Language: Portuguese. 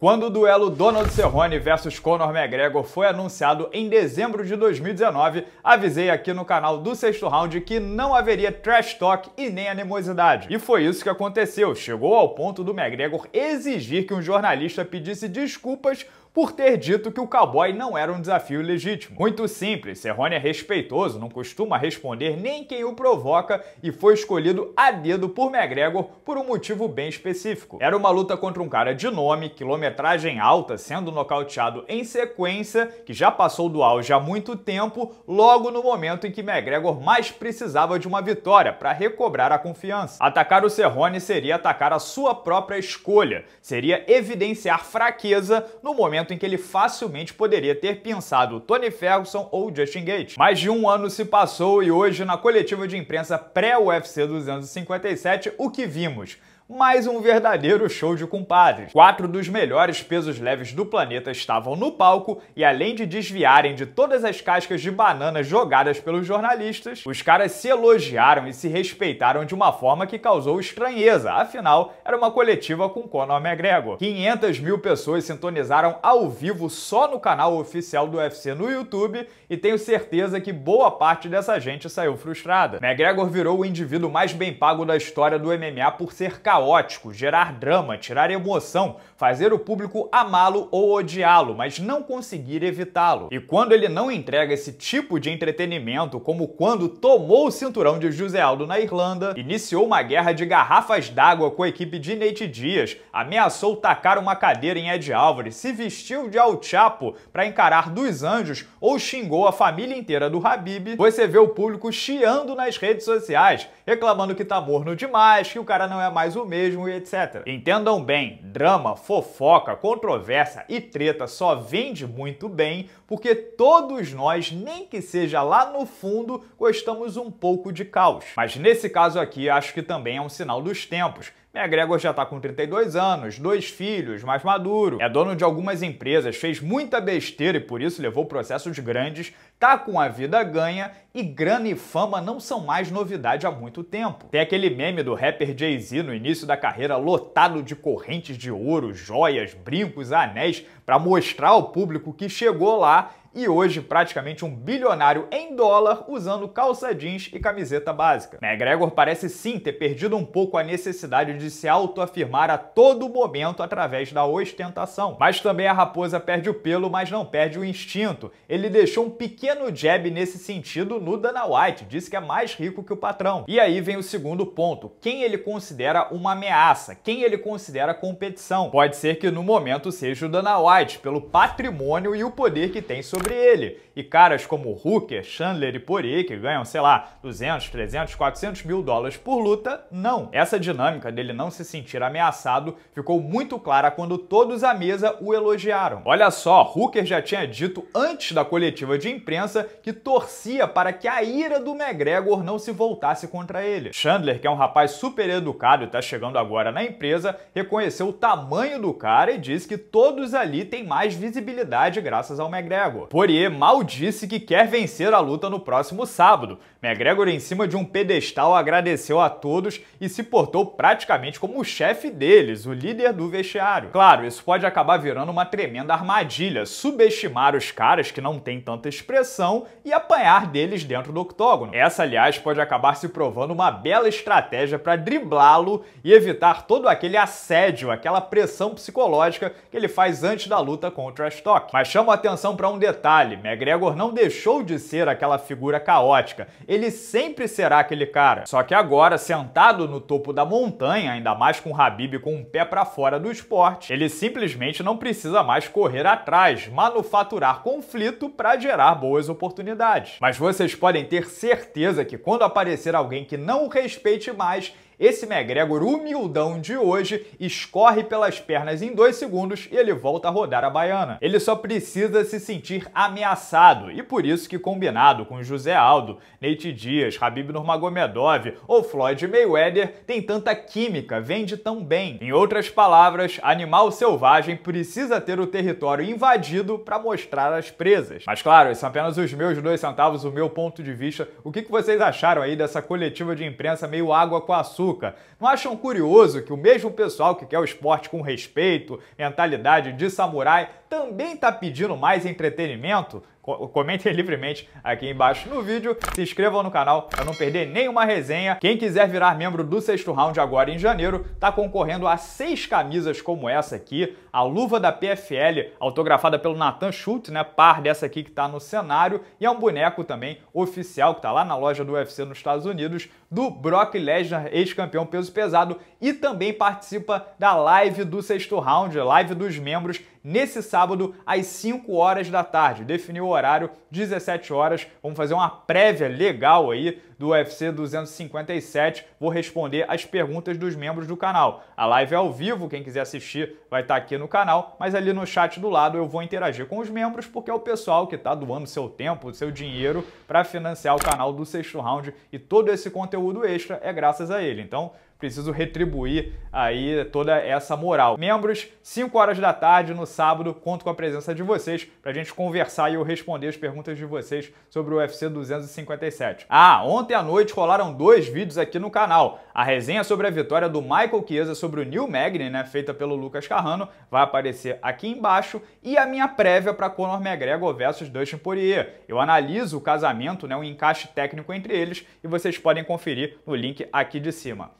Quando o duelo Donald Cerrone versus Conor McGregor foi anunciado em dezembro de 2019, avisei aqui no canal do sexto round que não haveria trash talk e nem animosidade. E foi isso que aconteceu. Chegou ao ponto do McGregor exigir que um jornalista pedisse desculpas por ter dito que o cowboy não era um desafio legítimo. Muito simples, Serrone é respeitoso, não costuma responder nem quem o provoca e foi escolhido a dedo por McGregor por um motivo bem específico. Era uma luta contra um cara de nome, quilometragem alta, sendo nocauteado em sequência, que já passou do auge há muito tempo, logo no momento em que McGregor mais precisava de uma vitória para recobrar a confiança. Atacar o Serrone seria atacar a sua própria escolha, seria evidenciar fraqueza no momento momento em que ele facilmente poderia ter pensado Tony Ferguson ou Justin Gates. Mais de um ano se passou e hoje, na coletiva de imprensa pré-UFC 257, o que vimos? mais um verdadeiro show de compadres. Quatro dos melhores pesos leves do planeta estavam no palco e, além de desviarem de todas as cascas de banana jogadas pelos jornalistas, os caras se elogiaram e se respeitaram de uma forma que causou estranheza, afinal, era uma coletiva com Conor McGregor. 500 mil pessoas sintonizaram ao vivo só no canal oficial do UFC no YouTube e tenho certeza que boa parte dessa gente saiu frustrada. McGregor virou o indivíduo mais bem pago da história do MMA por ser caótico caótico, gerar drama, tirar emoção, fazer o público amá-lo ou odiá-lo, mas não conseguir evitá-lo. E quando ele não entrega esse tipo de entretenimento, como quando tomou o cinturão de José Aldo na Irlanda, iniciou uma guerra de garrafas d'água com a equipe de Nate Dias, ameaçou tacar uma cadeira em Ed Álvares, se vestiu de Al para encarar dos anjos ou xingou a família inteira do Habib, você vê o público chiando nas redes sociais, reclamando que tá morno demais, que o cara não é mais o mesmo e etc. Entendam bem, drama, fofoca, controvérsia e treta só vende muito bem porque todos nós, nem que seja lá no fundo, gostamos um pouco de caos. Mas nesse caso aqui, acho que também é um sinal dos tempos McGregor já está com 32 anos, dois filhos, mais maduro, é dono de algumas empresas, fez muita besteira e por isso levou processos grandes, tá com a vida ganha e grana e fama não são mais novidade há muito tempo. Tem aquele meme do rapper Jay-Z no início da carreira lotado de correntes de ouro, joias, brincos, anéis para mostrar ao público que chegou lá e hoje praticamente um bilionário em dólar usando calça jeans e camiseta básica. McGregor parece sim ter perdido um pouco a necessidade de se autoafirmar a todo momento através da ostentação. Mas também a raposa perde o pelo, mas não perde o instinto. Ele deixou um pequeno jab nesse sentido no Dana White, disse que é mais rico que o patrão. E aí vem o segundo ponto, quem ele considera uma ameaça, quem ele considera competição. Pode ser que no momento seja o Dana White, pelo patrimônio e o poder que tem sobre sobre ele. E caras como Hooker, Chandler e Poirier, que ganham, sei lá, 200, 300, 400 mil dólares por luta, não. Essa dinâmica dele não se sentir ameaçado ficou muito clara quando todos à mesa o elogiaram. Olha só, Hooker já tinha dito antes da coletiva de imprensa que torcia para que a ira do McGregor não se voltasse contra ele. Chandler, que é um rapaz super educado e está chegando agora na empresa, reconheceu o tamanho do cara e disse que todos ali têm mais visibilidade graças ao McGregor. Poirier mal disse que quer vencer a luta no próximo sábado. McGregor, em cima de um pedestal, agradeceu a todos e se portou praticamente como o chefe deles, o líder do vestiário. Claro, isso pode acabar virando uma tremenda armadilha, subestimar os caras que não têm tanta expressão e apanhar deles dentro do octógono. Essa, aliás, pode acabar se provando uma bela estratégia para driblá-lo e evitar todo aquele assédio, aquela pressão psicológica que ele faz antes da luta contra o Trash Talk. Mas chamo a atenção para um detalhe detalhe, McGregor não deixou de ser aquela figura caótica, ele sempre será aquele cara. Só que agora, sentado no topo da montanha, ainda mais com Habib com um pé para fora do esporte, ele simplesmente não precisa mais correr atrás, manufaturar conflito para gerar boas oportunidades. Mas vocês podem ter certeza que quando aparecer alguém que não o respeite mais, esse McGregor humildão de hoje escorre pelas pernas em dois segundos e ele volta a rodar a baiana. Ele só precisa se sentir ameaçado e por isso que combinado com José Aldo, Nate Dias, Habib Nurmagomedov ou Floyd Mayweather tem tanta química, vende tão bem. Em outras palavras, animal selvagem precisa ter o território invadido para mostrar as presas. Mas claro, são apenas os meus dois centavos, o meu ponto de vista. O que, que vocês acharam aí dessa coletiva de imprensa meio água com açúcar? Não acham curioso que o mesmo pessoal que quer o esporte com respeito, mentalidade de samurai, também está pedindo mais entretenimento? Comentem livremente aqui embaixo no vídeo. Se inscrevam no canal para não perder nenhuma resenha. Quem quiser virar membro do sexto round agora em janeiro, tá concorrendo a seis camisas como essa aqui, a luva da PFL, autografada pelo Nathan Schultz, né? Par dessa aqui que tá no cenário, e é um boneco também oficial que tá lá na loja do UFC nos Estados Unidos, do Brock Lesnar, ex-campeão peso pesado, e também participa da live do sexto round, live dos membros, nesse sábado às 5 horas da tarde. Definiu o horário, 17 horas. Vamos fazer uma prévia legal aí do UFC 257. Vou responder as perguntas dos membros do canal. A live é ao vivo, quem quiser assistir vai estar tá aqui no canal, mas ali no chat do lado eu vou interagir com os membros, porque é o pessoal que está doando seu tempo, seu dinheiro para financiar o canal do sexto round e todo esse conteúdo extra é graças a ele. Então, preciso retribuir aí toda essa moral. Membros, 5 horas da tarde no sábado, conto com a presença de vocês para a gente conversar e eu responder as perguntas de vocês sobre o UFC 257. Ah, ontem à noite rolaram dois vídeos aqui no canal. A resenha sobre a vitória do Michael Chiesa sobre o Neil Magny, né, feita pelo Lucas Carrano, vai aparecer aqui embaixo e a minha prévia para Conor McGregor versus Dustin Poirier. Eu analiso o casamento, né, o encaixe técnico entre eles e vocês podem conferir no link aqui de cima.